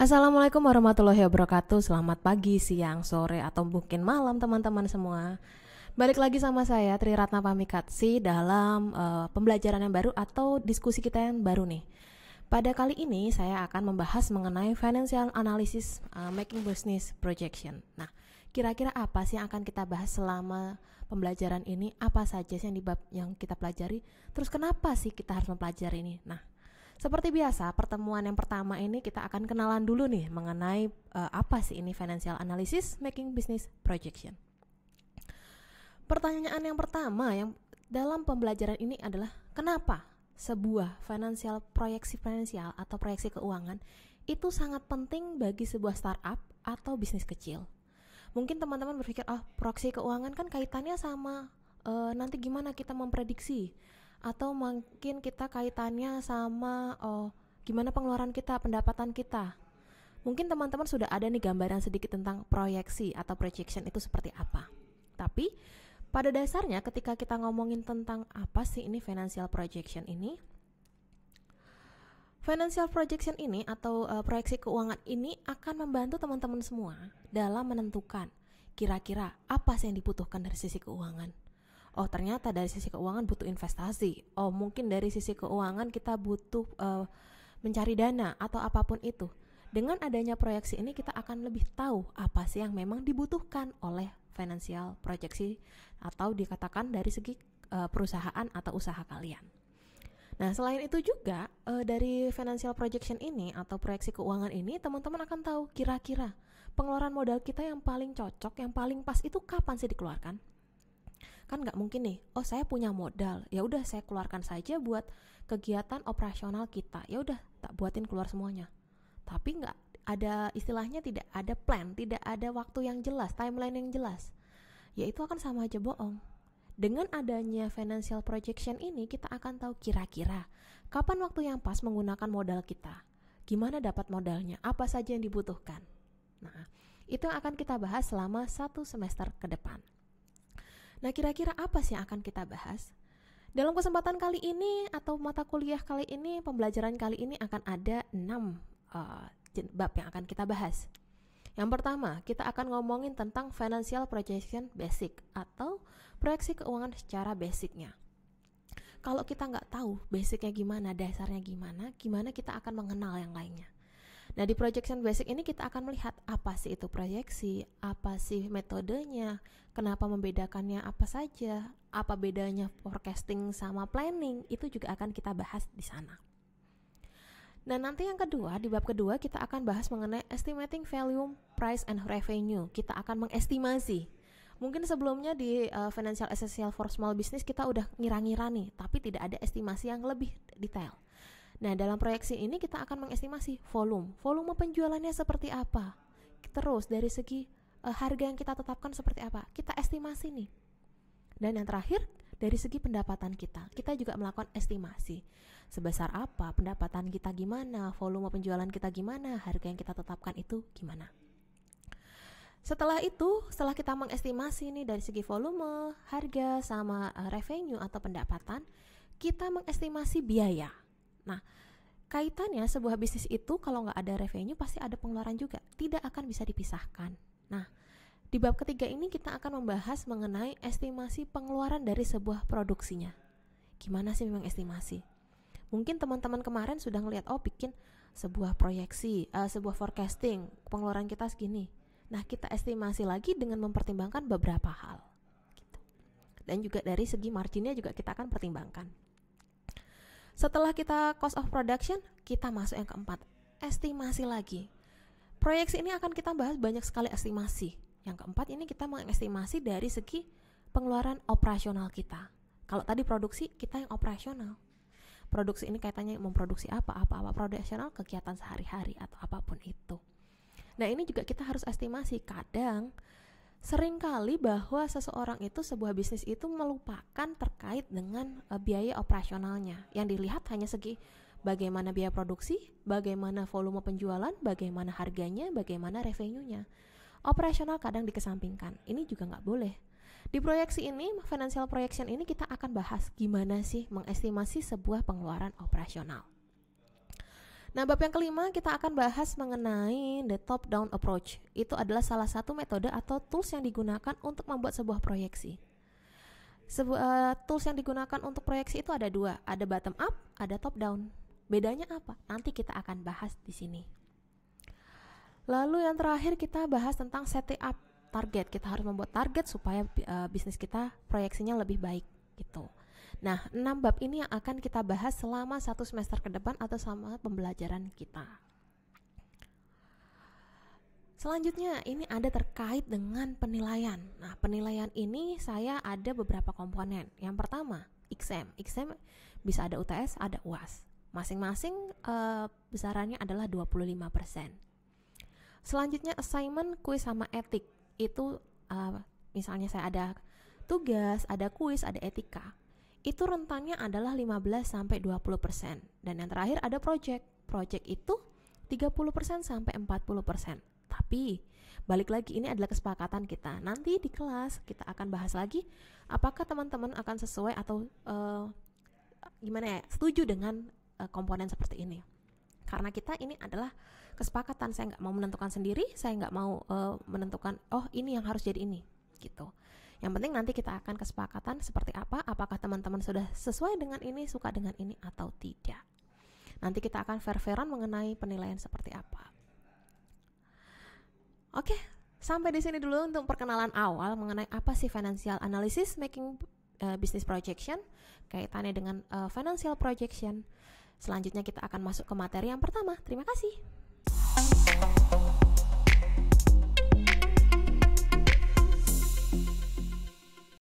Assalamualaikum warahmatullahi wabarakatuh Selamat pagi, siang, sore, atau mungkin malam teman-teman semua Balik lagi sama saya Tri Ratna Pamikatsi dalam uh, pembelajaran yang baru atau diskusi kita yang baru nih Pada kali ini saya akan membahas mengenai Financial Analysis uh, Making Business Projection Nah, kira-kira apa sih yang akan kita bahas selama pembelajaran ini? Apa saja sih yang di bab yang kita pelajari? Terus kenapa sih kita harus mempelajari ini? Nah, seperti biasa, pertemuan yang pertama ini kita akan kenalan dulu nih mengenai uh, apa sih ini financial analysis making business projection. Pertanyaan yang pertama yang dalam pembelajaran ini adalah kenapa sebuah financial proyeksi finansial atau proyeksi keuangan itu sangat penting bagi sebuah startup atau bisnis kecil mungkin teman-teman berpikir ah oh, proksi keuangan kan kaitannya sama uh, nanti gimana kita memprediksi atau mungkin kita kaitannya sama oh gimana pengeluaran kita pendapatan kita mungkin teman-teman sudah ada nih gambaran sedikit tentang proyeksi atau projection itu seperti apa tapi pada dasarnya ketika kita ngomongin tentang apa sih ini financial projection ini Financial projection ini atau uh, proyeksi keuangan ini akan membantu teman-teman semua dalam menentukan kira-kira apa sih yang dibutuhkan dari sisi keuangan. Oh, ternyata dari sisi keuangan butuh investasi. Oh, mungkin dari sisi keuangan kita butuh uh, mencari dana atau apapun itu. Dengan adanya proyeksi ini kita akan lebih tahu apa sih yang memang dibutuhkan oleh financial projection atau dikatakan dari segi uh, perusahaan atau usaha kalian. Nah, selain itu juga uh, dari financial projection ini atau proyeksi keuangan ini, teman-teman akan tahu kira-kira pengeluaran modal kita yang paling cocok, yang paling pas itu kapan sih dikeluarkan? Kan nggak mungkin nih, oh saya punya modal, ya udah saya keluarkan saja buat kegiatan operasional kita, ya udah tak buatin keluar semuanya. Tapi nggak ada istilahnya tidak ada plan, tidak ada waktu yang jelas, timeline yang jelas. Ya itu akan sama aja bohong dengan adanya financial projection ini, kita akan tahu kira-kira kapan waktu yang pas menggunakan modal kita, gimana dapat modalnya, apa saja yang dibutuhkan. Nah, itu yang akan kita bahas selama satu semester ke depan. Nah, kira-kira apa sih yang akan kita bahas? Dalam kesempatan kali ini atau mata kuliah kali ini, pembelajaran kali ini akan ada enam uh, bab yang akan kita bahas. Yang pertama, kita akan ngomongin tentang financial projection basic atau proyeksi keuangan secara basicnya. Kalau kita nggak tahu basicnya gimana, dasarnya gimana, gimana kita akan mengenal yang lainnya. Nah, di projection basic ini kita akan melihat apa sih itu proyeksi, apa sih metodenya, kenapa membedakannya apa saja, apa bedanya forecasting sama planning, itu juga akan kita bahas di sana. Dan nanti yang kedua, di bab kedua kita akan bahas mengenai estimating value, price, and revenue. Kita akan mengestimasi. Mungkin sebelumnya di uh, financial essential for small business kita udah ngira-ngira nih, tapi tidak ada estimasi yang lebih detail. Nah, dalam proyeksi ini kita akan mengestimasi volume. Volume penjualannya seperti apa? Terus dari segi uh, harga yang kita tetapkan seperti apa? Kita estimasi nih. Dan yang terakhir, dari segi pendapatan kita, kita juga melakukan estimasi sebesar apa pendapatan kita gimana, volume penjualan kita gimana, harga yang kita tetapkan itu gimana. Setelah itu, setelah kita mengestimasi ini dari segi volume, harga sama eh, revenue atau pendapatan, kita mengestimasi biaya. Nah, kaitannya sebuah bisnis itu kalau nggak ada revenue pasti ada pengeluaran juga, tidak akan bisa dipisahkan. Nah, di bab ketiga ini kita akan membahas mengenai estimasi pengeluaran dari sebuah produksinya. Gimana sih memang estimasi? Mungkin teman-teman kemarin sudah ngelihat oh bikin sebuah proyeksi, uh, sebuah forecasting, pengeluaran kita segini. Nah, kita estimasi lagi dengan mempertimbangkan beberapa hal. Gitu. Dan juga dari segi marginnya juga kita akan pertimbangkan. Setelah kita cost of production, kita masuk yang keempat, estimasi lagi. Proyeksi ini akan kita bahas banyak sekali estimasi yang keempat ini kita mengestimasi dari segi pengeluaran operasional kita. Kalau tadi produksi, kita yang operasional. Produksi ini kaitannya memproduksi apa, apa-apa produksional, kegiatan sehari-hari atau apapun itu. Nah, ini juga kita harus estimasi. Kadang seringkali bahwa seseorang itu sebuah bisnis itu melupakan terkait dengan e, biaya operasionalnya yang dilihat hanya segi bagaimana biaya produksi, bagaimana volume penjualan, bagaimana harganya, bagaimana revenue-nya. Operasional kadang dikesampingkan. Ini juga nggak boleh. Di proyeksi ini, financial projection ini kita akan bahas gimana sih mengestimasi sebuah pengeluaran operasional. Nah, bab yang kelima kita akan bahas mengenai the top down approach. Itu adalah salah satu metode atau tools yang digunakan untuk membuat sebuah proyeksi. Sebu uh, tools yang digunakan untuk proyeksi itu ada dua, ada bottom up, ada top down. Bedanya apa? Nanti kita akan bahas di sini. Lalu yang terakhir kita bahas tentang setting up target. Kita harus membuat target supaya uh, bisnis kita proyeksinya lebih baik gitu. Nah, enam bab ini yang akan kita bahas selama satu semester ke depan atau selama pembelajaran kita. Selanjutnya, ini ada terkait dengan penilaian. Nah, penilaian ini saya ada beberapa komponen. Yang pertama, XM. XM bisa ada UTS, ada UAS. Masing-masing uh, besarannya adalah 25%. Selanjutnya assignment kuis sama etik. Itu uh, misalnya saya ada tugas, ada kuis, ada etika. Itu rentangnya adalah 15 sampai 20%. Dan yang terakhir ada project. Project itu 30% sampai 40%. Tapi balik lagi ini adalah kesepakatan kita. Nanti di kelas kita akan bahas lagi apakah teman-teman akan sesuai atau uh, gimana ya setuju dengan uh, komponen seperti ini karena kita ini adalah kesepakatan saya nggak mau menentukan sendiri saya nggak mau uh, menentukan oh ini yang harus jadi ini gitu yang penting nanti kita akan kesepakatan seperti apa apakah teman-teman sudah sesuai dengan ini suka dengan ini atau tidak nanti kita akan fair-fairan mengenai penilaian seperti apa oke sampai di sini dulu untuk perkenalan awal mengenai apa sih financial analysis making eh, business projection kaitannya dengan eh, financial projection Selanjutnya kita akan masuk ke materi yang pertama. Terima kasih.